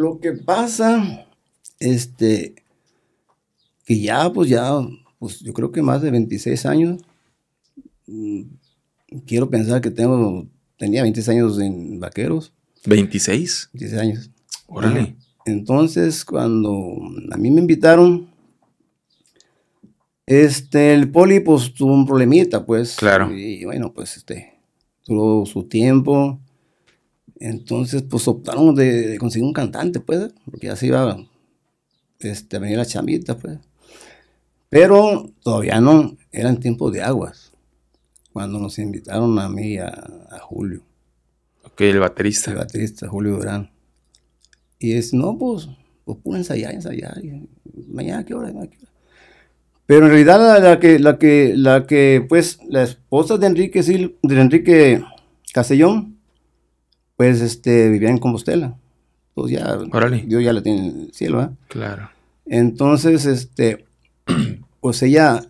Lo que pasa, este, que ya, pues ya, pues yo creo que más de 26 años, mm, quiero pensar que tengo, tenía 26 años en vaqueros. ¿26? 26 años. Órale. Entonces, cuando a mí me invitaron, este, el poli, pues tuvo un problemita, pues. Claro. Y bueno, pues este, tuvo su tiempo. Entonces, pues optaron de, conseguir un cantante, pues, porque ya se iba este, a venir la chamita, pues. Pero todavía no, eran tiempos de aguas, cuando nos invitaron a mí a, Julio. Ok, el baterista. El baterista, Julio Durán. Y es, no, pues, pues puro ensayar, ensayar. mañana, ¿qué hora? mañana qué hora? Pero en realidad la, que, la que, la que, pues, la esposa de Enrique, de Enrique Casellón, pues este, vivía en Compostela. Pues ya, Dios ya la tiene en el cielo, ¿eh? Claro. Entonces, este, pues ella,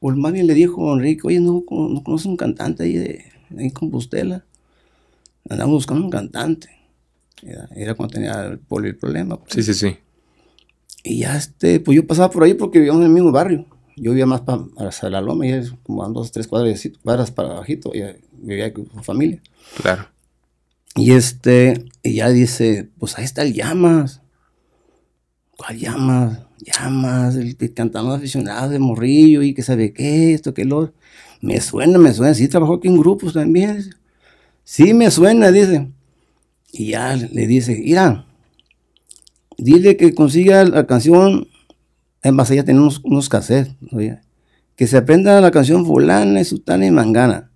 pues más bien le dijo a Enrique, oye, ¿no, no conoces un cantante ahí de, en Compostela? Andamos buscando un cantante. Era, cuando tenía el, el problema. Pues. Sí, sí, sí. Y ya, este, pues yo pasaba por ahí porque vivíamos en el mismo barrio. Yo vivía más para, para la loma, y es como a dos, tres cuadras, cuadras para bajito. Y vivía con familia. Claro. Y este, ella dice, pues ahí está el llamas. ¿Cuál llamas? Llamas, el, cantador aficionado de morrillo y que sabe qué, esto, que lo. Me suena, me suena. Sí, trabajó aquí en grupos también. Sí, me suena, dice. Y ya le dice, mira, dile que consiga la canción. En base ya tenemos unos, cassettes, que se aprenda la canción fulana, sutana y mangana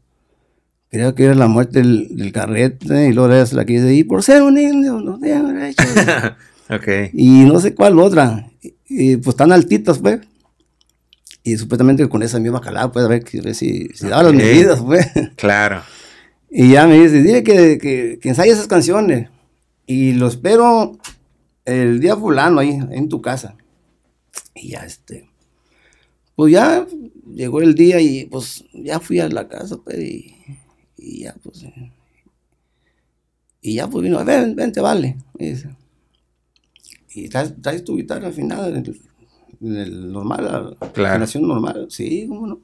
creo que era la muerte del, carrete y luego era la que dice, y por ser un indio, no te han okay. Y no sé cuál otra. Y, pues tan altitas, pues. Y supuestamente con esa misma calada, pues a ver si, si las medidas, pues. Claro. Y ya me dice, dile que, que, que esas canciones. Y lo espero el día fulano ahí, en tu casa. Y ya este. Pues ya llegó el día y pues ya fui a la casa, pues, y y ya, pues. Eh, y ya, pues vino, ven, vente, vale. Y, dice, y traes, tu guitarra afinada en el, en normal, la nación normal. Sí, cómo no.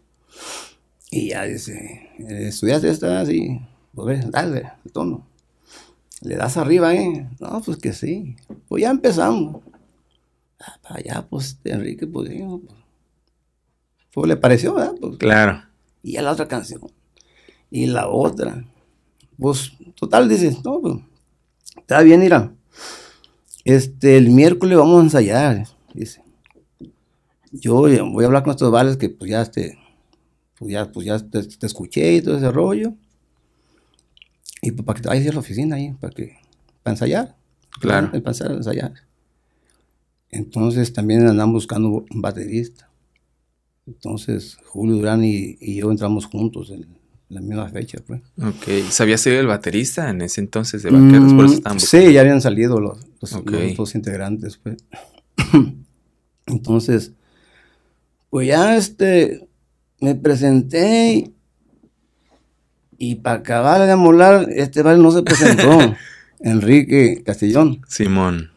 Y ya dice, eh, estudiaste esta, así, pues dale, el tono. Le das arriba, ¿eh? No, pues que sí. Pues ya empezamos. Ah, para allá, pues, Enrique, pues, pues". pues, le pareció, ¿verdad? Pues, claro. Y ya la otra canción y la otra. Pues, total, dices, no, pues, está bien, mira. Este, el miércoles vamos a ensayar, dice. Yo eh, voy a hablar con estos vales que pues ya este, pues ya, pues, te, escuché y todo ese rollo. Y pues, para que te vayas a la oficina ahí, para que, para ensayar. Claro. Para, ensayar. Entonces también andamos buscando un baterista. Entonces Julio Durán y, y yo entramos juntos en, la misma fecha, Pues. Ok, ¿sabías ser el baterista en ese entonces de Vaqueros? Mm, sí, ya habían salido los, dos integrantes. Pues. entonces, pues ya este, me presenté y para acabar de amolar, este vale no se presentó. Enrique Castellón. Simón.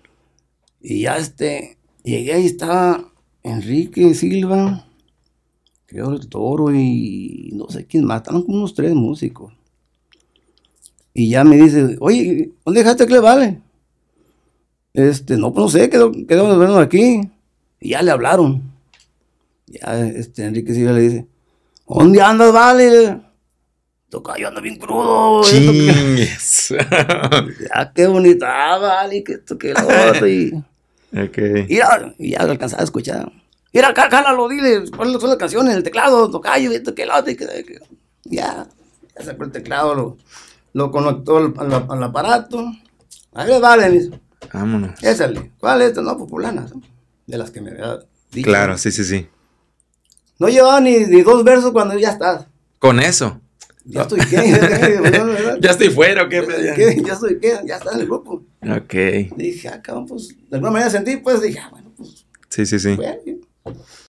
Y ya este, llegué ahí estaba Enrique Silva, creo el Toro y no sé quién más, estaban como unos tres músicos. Y ya me dice, oye, ¿dónde dejaste que le vale? Este, no, pues no sé, quedó, quedó vernos aquí. Y ya le hablaron. Ya este Enrique Silva le dice, ¿dónde andas, vale? Toca, yo ando bien crudo. Chingues. ya, qué bonita, ah, vale, que esto, que lo Y, ya, y ya lo alcanzaba a escuchar. Mira, lo dile, ¿cuáles son las canciones, el teclado, tocayo, esto, que qué. ya, ya sacó el teclado, lo, lo conectó al, al, aparato. Ahí le vale, Vámonos. Ésale. ¿Cuál es esta? No, populana. Pues de las que me había dicho. Claro, sí, sí, sí. No llevaba ni, ni dos versos cuando ya estás. ¿Con eso? Ya estoy qué, ya estoy fuera, qué? Ya estoy qué, ya está en el grupo. Ok. Dije, acá ah, pues, de alguna manera sentí, pues, dije, ah, bueno, pues. Sí, sí, sí. ¿eh?